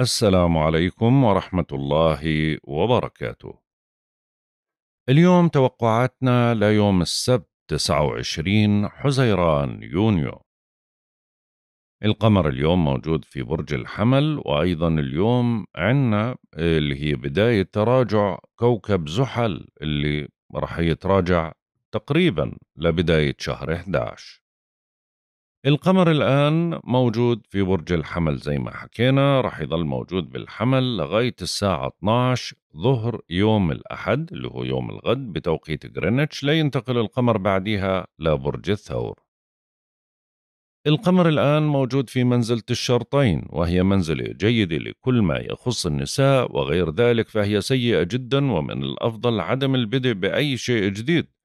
السلام عليكم ورحمة الله وبركاته. اليوم توقعاتنا ليوم السبت 29 حزيران يونيو. القمر اليوم موجود في برج الحمل وأيضا اليوم عنا اللي هي بداية تراجع كوكب زحل اللي رح يتراجع تقريبا لبداية شهر 11 القمر الآن موجود في برج الحمل زي ما حكينا رح يظل موجود بالحمل لغاية الساعة 12 ظهر يوم الأحد اللي هو يوم الغد بتوقيت غرينتش لينتقل القمر بعدها لبرج الثور القمر الآن موجود في منزلة الشرطين وهي منزلة جيدة لكل ما يخص النساء وغير ذلك فهي سيئة جدا ومن الأفضل عدم البدء بأي شيء جديد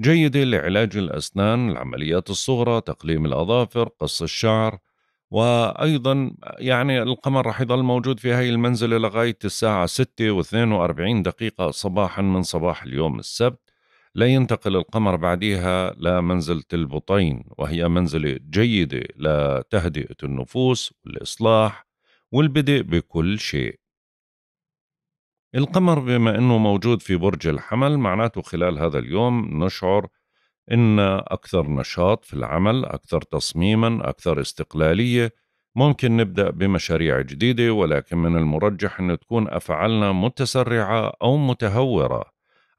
جيدة لعلاج الأسنان العمليات الصغرى تقليم الأظافر قص الشعر وأيضا يعني القمر رح يضل موجود في هاي المنزلة لغاية الساعة 6 و42 دقيقة صباحا من صباح اليوم السبت لا ينتقل القمر بعدها لمنزلة البطين وهي منزلة جيدة لتهدئة النفوس والإصلاح والبدء بكل شيء القمر بما أنه موجود في برج الحمل معناته خلال هذا اليوم نشعر إن أكثر نشاط في العمل أكثر تصميما أكثر استقلالية ممكن نبدأ بمشاريع جديدة ولكن من المرجح أن تكون أفعالنا متسرعة أو متهورة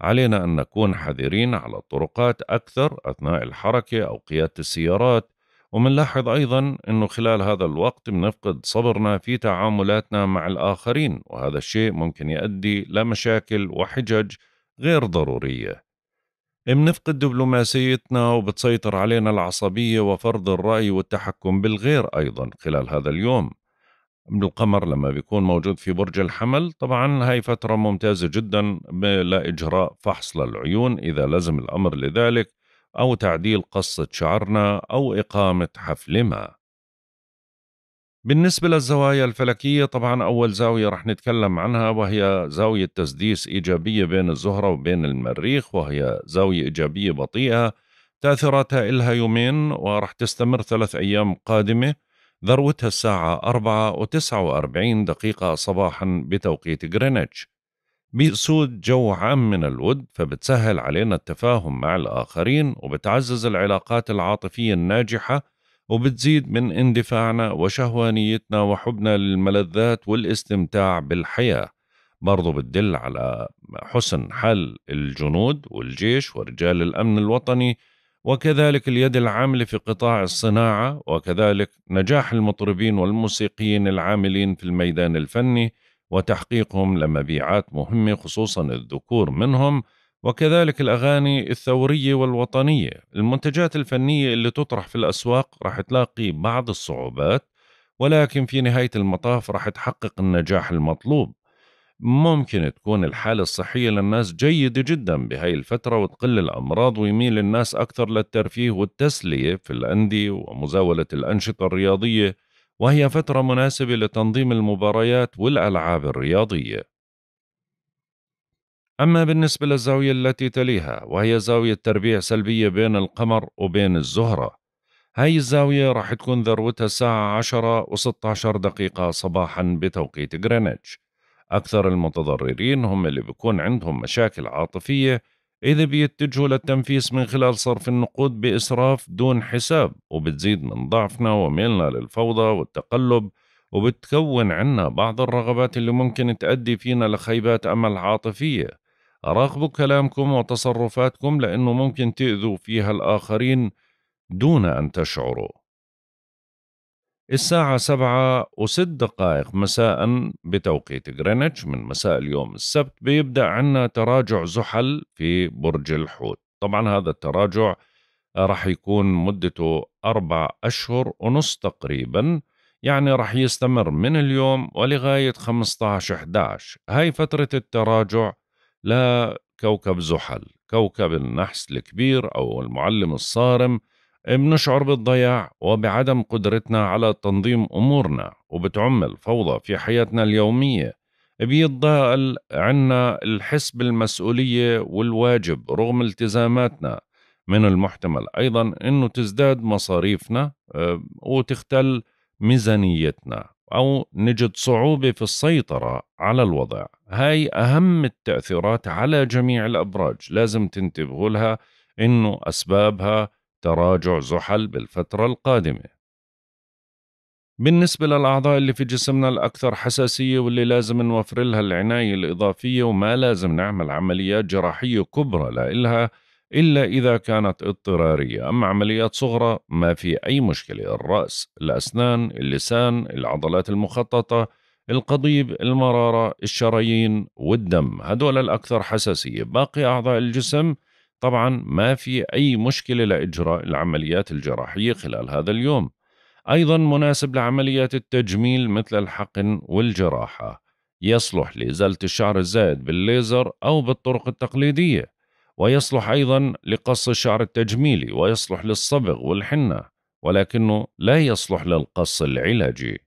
علينا أن نكون حذرين على الطرقات أكثر أثناء الحركة أو قيادة السيارات ومنلاحظ أيضا أنه خلال هذا الوقت بنفقد صبرنا في تعاملاتنا مع الآخرين وهذا الشيء ممكن يؤدي لمشاكل وحجج غير ضرورية بنفقد دبلوماسيتنا وبتسيطر علينا العصبية وفرض الرأي والتحكم بالغير أيضا خلال هذا اليوم من القمر لما بيكون موجود في برج الحمل طبعا هاي فترة ممتازة جدا لإجراء فحص للعيون إذا لزم الأمر لذلك أو تعديل قصة شعرنا أو إقامة حفل ما بالنسبة للزوايا الفلكية طبعا أول زاوية رح نتكلم عنها وهي زاوية تسديس إيجابية بين الزهرة وبين المريخ وهي زاوية إيجابية بطيئة تأثيراتها إلها يومين ورح تستمر ثلاث أيام قادمة ذروتها الساعة 4 و49 دقيقة صباحا بتوقيت غرينتش بيسود جو عام من الود فبتسهل علينا التفاهم مع الآخرين وبتعزز العلاقات العاطفية الناجحة وبتزيد من اندفاعنا وشهوانيتنا وحبنا للملذات والاستمتاع بالحياة برضو بتدل على حسن حال الجنود والجيش ورجال الأمن الوطني وكذلك اليد العاملة في قطاع الصناعة وكذلك نجاح المطربين والموسيقيين العاملين في الميدان الفني وتحقيقهم لمبيعات مهمة خصوصا الذكور منهم وكذلك الأغاني الثورية والوطنية المنتجات الفنية اللي تطرح في الأسواق رح تلاقي بعض الصعوبات ولكن في نهاية المطاف رح تحقق النجاح المطلوب ممكن تكون الحالة الصحية للناس جيدة جدا بهاي الفترة وتقل الأمراض ويميل الناس أكثر للترفيه والتسلية في الأندية ومزاولة الأنشطة الرياضية وهي فترة مناسبة لتنظيم المباريات والألعاب الرياضية. أما بالنسبة للزاوية التي تليها وهي زاوية تربيع سلبية بين القمر وبين الزهرة هاي الزاوية راح تكون ذروتها الساعة 10 و16 دقيقة صباحا بتوقيت غرينتش أكثر المتضررين هم اللي بيكون عندهم مشاكل عاطفية إذا بيتجهوا للتنفيس من خلال صرف النقود بإسراف دون حساب وبتزيد من ضعفنا وميلنا للفوضى والتقلب وبتكون عنا بعض الرغبات اللي ممكن تؤدي فينا لخيبات أمل عاطفية راقبوا كلامكم وتصرفاتكم لأنه ممكن تأذوا فيها الآخرين دون أن تشعروا الساعة سبعة وست دقائق مساء بتوقيت غرينتش من مساء اليوم السبت بيبدأ عنا تراجع زحل في برج الحوت طبعا هذا التراجع راح يكون مدته أربع أشهر ونص تقريبا يعني راح يستمر من اليوم ولغاية 15-11 هاي فترة التراجع لكوكب زحل كوكب النحس الكبير أو المعلم الصارم بنشعر بالضياع وبعدم قدرتنا على تنظيم أمورنا وبتعم الفوضى في حياتنا اليومية بيتضاءل عنا الحس بالمسؤولية والواجب رغم التزاماتنا من المحتمل أيضا أنه تزداد مصاريفنا آه، وتختل ميزانيتنا أو نجد صعوبة في السيطرة على الوضع هاي أهم التأثيرات على جميع الأبراج لازم تنتبهوا لها أنه أسبابها تراجع زحل بالفترة القادمة بالنسبة للأعضاء اللي في جسمنا الأكثر حساسية واللي لازم نوفر لها العناية الإضافية وما لازم نعمل عمليات جراحية كبرى لإلها إلا إذا كانت اضطرارية أما عمليات صغرى ما في أي مشكلة الرأس الأسنان اللسان العضلات المخططة القضيب المرارة الشرايين والدم هدول الأكثر حساسية باقي أعضاء الجسم طبعا ما في أي مشكلة لإجراء العمليات الجراحية خلال هذا اليوم أيضا مناسب لعمليات التجميل مثل الحقن والجراحة يصلح لإزالة الشعر الزائد بالليزر أو بالطرق التقليدية ويصلح أيضا لقص الشعر التجميلي ويصلح للصبغ والحنة ولكنه لا يصلح للقص العلاجي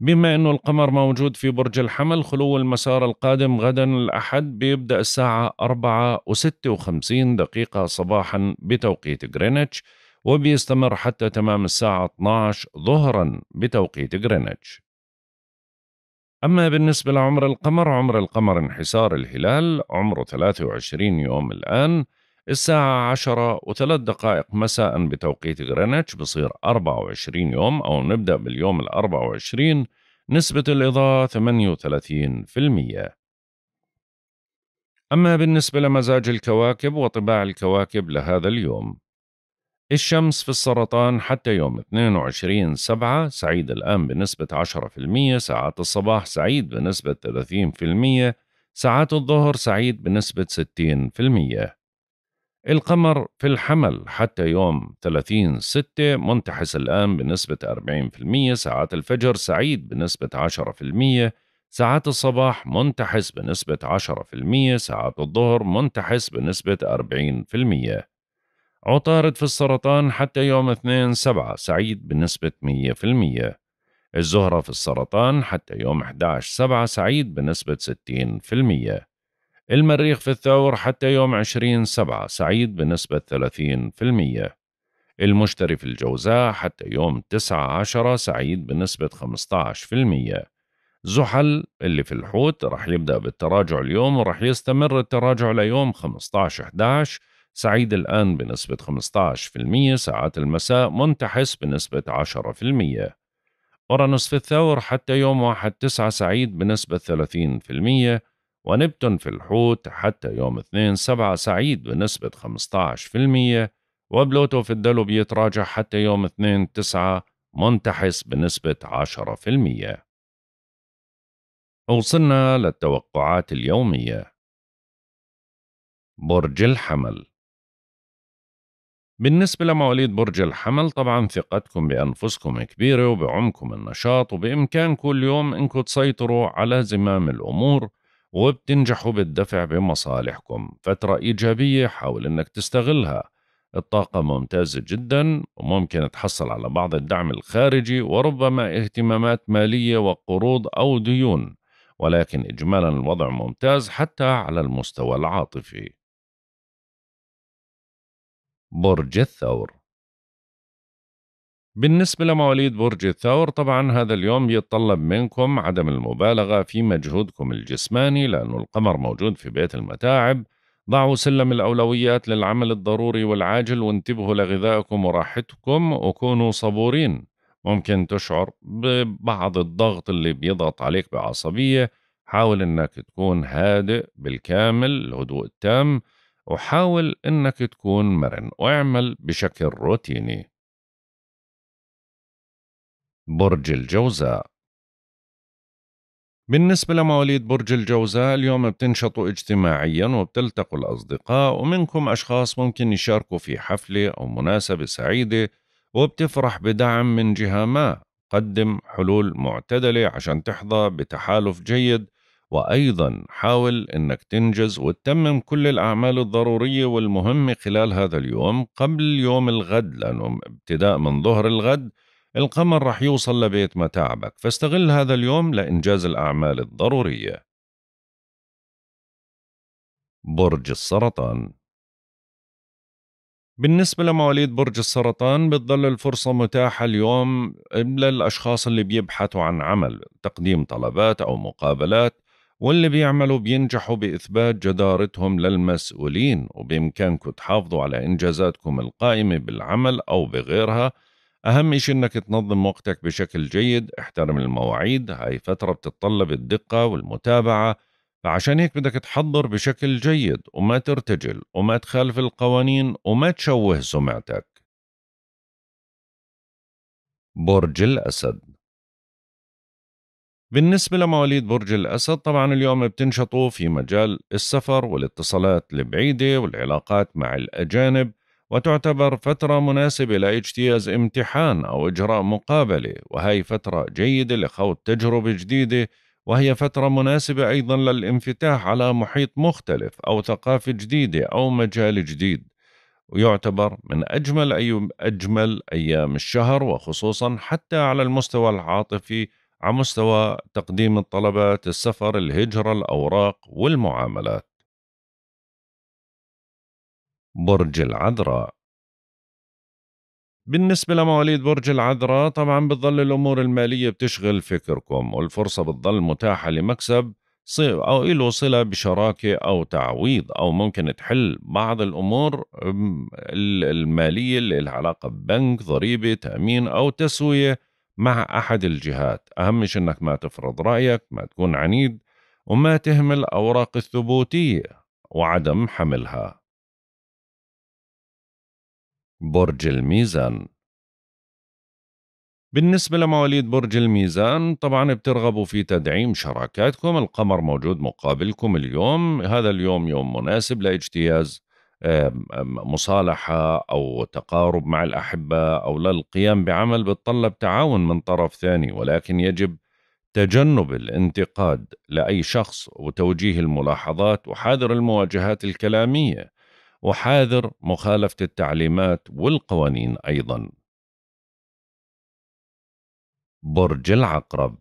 بما أنه القمر موجود في برج الحمل خلو المسار القادم غدا الأحد بيبدأ الساعة 4 و56 دقيقة صباحا بتوقيت غرينتش وبيستمر حتى تمام الساعة 12 ظهرا بتوقيت غرينتش أما بالنسبة لعمر القمر عمر القمر انحسار الهلال عمره 23 يوم الآن الساعة عشرة وثلاث دقائق مساء بتوقيت غرينتش بصير 24 يوم أو نبدأ باليوم ال 24 نسبة الإضاءة 38% أما بالنسبة لمزاج الكواكب وطباع الكواكب لهذا اليوم الشمس في السرطان حتى يوم 22 سبعة سعيد الآن بنسبة 10% ساعات الصباح سعيد بنسبة 30% ساعات الظهر سعيد بنسبة 60% القمر في الحمل حتى يوم 30 ستة منتحس الآن بنسبة 40% ساعات الفجر سعيد بنسبة 10% ساعات الصباح منتحس بنسبة 10% ساعات الظهر منتحس بنسبة 40% عطارد في السرطان حتى يوم 2 سبعة سعيد بنسبة 100% الزهرة في السرطان حتى يوم 11 سبعة سعيد بنسبة 60% المريخ في الثور حتى يوم 20 سبعة سعيد بنسبة 30% المشتري في الجوزاء حتى يوم 9 عشرة سعيد بنسبة 15% زحل اللي في الحوت راح يبدأ بالتراجع اليوم وراح يستمر التراجع ليوم 15 11 سعيد الآن بنسبة 15% ساعات المساء منتحس بنسبة 10% أورانوس في الثور حتى يوم 1 9 سعيد بنسبة 30% ونبتون في الحوت حتى يوم اثنين سبعة سعيد بنسبة 15% وبلوتو في الدلو بيتراجع حتى يوم اثنين تسعة منتحس بنسبة 10% وصلنا للتوقعات اليومية برج الحمل بالنسبة لمواليد برج الحمل طبعا ثقتكم بأنفسكم كبيرة وبعمكم النشاط وبإمكانكم اليوم إنكم تسيطروا على زمام الأمور وبتنجحوا بالدفع بمصالحكم فترة إيجابية حاول أنك تستغلها الطاقة ممتازة جدا وممكن تحصل على بعض الدعم الخارجي وربما اهتمامات مالية وقروض أو ديون ولكن إجمالا الوضع ممتاز حتى على المستوى العاطفي برج الثور بالنسبة لمواليد برج الثور طبعا هذا اليوم بيتطلب منكم عدم المبالغة في مجهودكم الجسماني لأنه القمر موجود في بيت المتاعب ضعوا سلم الأولويات للعمل الضروري والعاجل وانتبهوا لغذائكم وراحتكم وكونوا صبورين ممكن تشعر ببعض الضغط اللي بيضغط عليك بعصبية حاول انك تكون هادئ بالكامل الهدوء التام وحاول انك تكون مرن واعمل بشكل روتيني برج الجوزاء بالنسبة لمواليد برج الجوزاء اليوم بتنشطوا اجتماعيا وبتلتقوا الأصدقاء ومنكم أشخاص ممكن يشاركوا في حفلة أو مناسبة سعيدة وبتفرح بدعم من جهة ما قدم حلول معتدلة عشان تحظى بتحالف جيد وأيضا حاول أنك تنجز وتتمم كل الأعمال الضرورية والمهمة خلال هذا اليوم قبل يوم الغد لأنه ابتداء من ظهر الغد القمر رح يوصل لبيت متاعبك فاستغل هذا اليوم لإنجاز الأعمال الضرورية برج السرطان بالنسبة لمواليد برج السرطان بتظل الفرصة متاحة اليوم للأشخاص اللي بيبحثوا عن عمل تقديم طلبات أو مقابلات واللي بيعملوا بينجحوا بإثبات جدارتهم للمسؤولين وبإمكانكم تحافظوا على إنجازاتكم القائمة بالعمل أو بغيرها أهم شيء إنك تنظم وقتك بشكل جيد احترم المواعيد هاي فترة بتتطلب الدقة والمتابعة فعشان هيك بدك تحضر بشكل جيد وما ترتجل وما تخالف القوانين وما تشوه سمعتك برج الأسد بالنسبة لمواليد برج الأسد طبعا اليوم بتنشطوا في مجال السفر والاتصالات البعيدة والعلاقات مع الأجانب وتعتبر فترة مناسبة لاجتياز امتحان أو إجراء مقابلة وهي فترة جيدة لخوض تجربة جديدة وهي فترة مناسبة أيضا للانفتاح على محيط مختلف أو ثقافة جديدة أو مجال جديد ويعتبر من أجمل أي أجمل أيام الشهر وخصوصا حتى على المستوى العاطفي على مستوى تقديم الطلبات السفر الهجرة الأوراق والمعاملات برج العذراء بالنسبة لمواليد برج العذراء طبعا بتظل الأمور المالية بتشغل فكركم والفرصة بتظل متاحة لمكسب أو له صلة بشراكة أو تعويض أو ممكن تحل بعض الأمور المالية اللي لها علاقة ببنك ضريبة تأمين أو تسوية مع أحد الجهات أهم شيء أنك ما تفرض رأيك ما تكون عنيد وما تهمل أوراق الثبوتية وعدم حملها برج الميزان بالنسبة لمواليد برج الميزان طبعا بترغبوا في تدعيم شراكاتكم القمر موجود مقابلكم اليوم هذا اليوم يوم مناسب لاجتياز مصالحة أو تقارب مع الأحبة أو للقيام بعمل بتطلب تعاون من طرف ثاني ولكن يجب تجنب الانتقاد لأي شخص وتوجيه الملاحظات وحاذر المواجهات الكلامية وحاذر مخالفة التعليمات والقوانين أيضا برج العقرب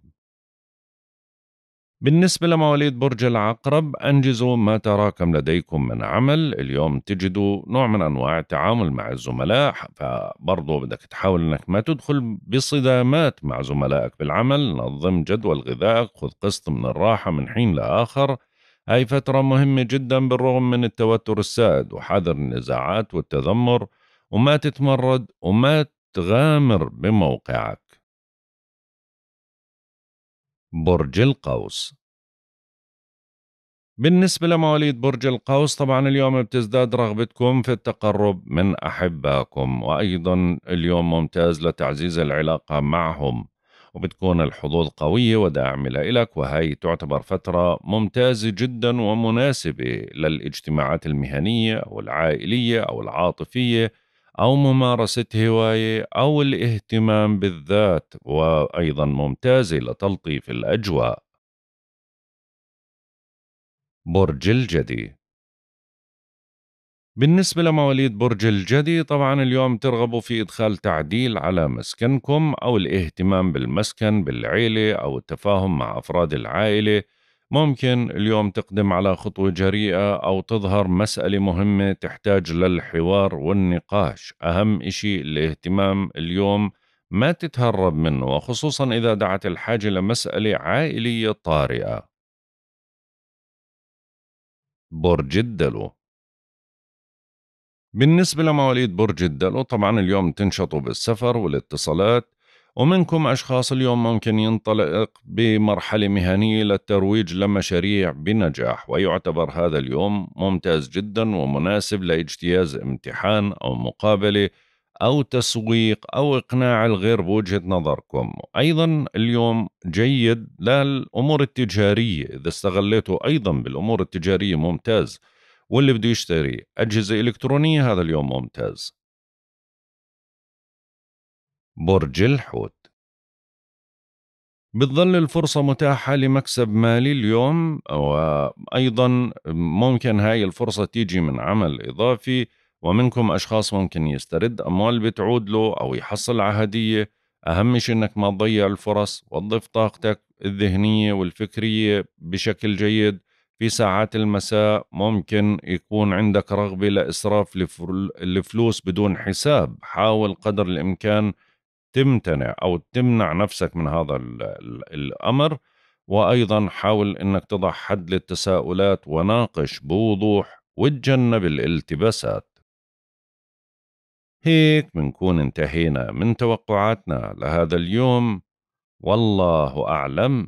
بالنسبة لمواليد برج العقرب أنجزوا ما تراكم لديكم من عمل اليوم تجدوا نوع من أنواع التعامل مع الزملاء فبرضو بدك تحاول أنك ما تدخل بصدامات مع زملائك بالعمل نظم جدول غذائك خذ قسط من الراحة من حين لآخر هاي فترة مهمة جدا بالرغم من التوتر السائد وحذر النزاعات والتذمر وما تتمرد وما تغامر بموقعك برج القوس بالنسبة لمواليد برج القوس طبعا اليوم بتزداد رغبتكم في التقرب من أحبائكم وأيضا اليوم ممتاز لتعزيز العلاقة معهم وبتكون الحظوظ قوية وداعمة لإلك وهي تعتبر فترة ممتازة جدا ومناسبة للاجتماعات المهنية أو العائلية أو العاطفية أو ممارسة هواية أو الاهتمام بالذات وأيضا ممتازة لتلطيف الأجواء برج الجدي بالنسبة لمواليد برج الجدي طبعا اليوم ترغبوا في إدخال تعديل على مسكنكم أو الاهتمام بالمسكن بالعيلة أو التفاهم مع أفراد العائلة ممكن اليوم تقدم على خطوة جريئة أو تظهر مسألة مهمة تحتاج للحوار والنقاش أهم إشي الاهتمام اليوم ما تتهرب منه وخصوصا إذا دعت الحاجة لمسألة عائلية طارئة برج الدلو بالنسبة لمواليد برج الدلو طبعا اليوم تنشطوا بالسفر والاتصالات ومنكم أشخاص اليوم ممكن ينطلق بمرحلة مهنية للترويج لمشاريع بنجاح ويعتبر هذا اليوم ممتاز جدا ومناسب لاجتياز امتحان أو مقابلة أو تسويق أو إقناع الغير بوجهة نظركم أيضا اليوم جيد للأمور التجارية إذا استغليته أيضا بالأمور التجارية ممتاز واللي بده يشتري أجهزة إلكترونية هذا اليوم ممتاز برج الحوت بتظل الفرصة متاحة لمكسب مالي اليوم وأيضا ممكن هاي الفرصة تيجي من عمل إضافي ومنكم أشخاص ممكن يسترد أموال بتعود له أو يحصل على هدية أهم شيء إنك ما تضيع الفرص وظف طاقتك الذهنية والفكرية بشكل جيد في ساعات المساء ممكن يكون عندك رغبة لإسراف الفلوس بدون حساب حاول قدر الإمكان تمتنع أو تمنع نفسك من هذا الأمر وأيضا حاول أنك تضع حد للتساؤلات وناقش بوضوح وتجنب الالتباسات هيك بنكون انتهينا من توقعاتنا لهذا اليوم والله أعلم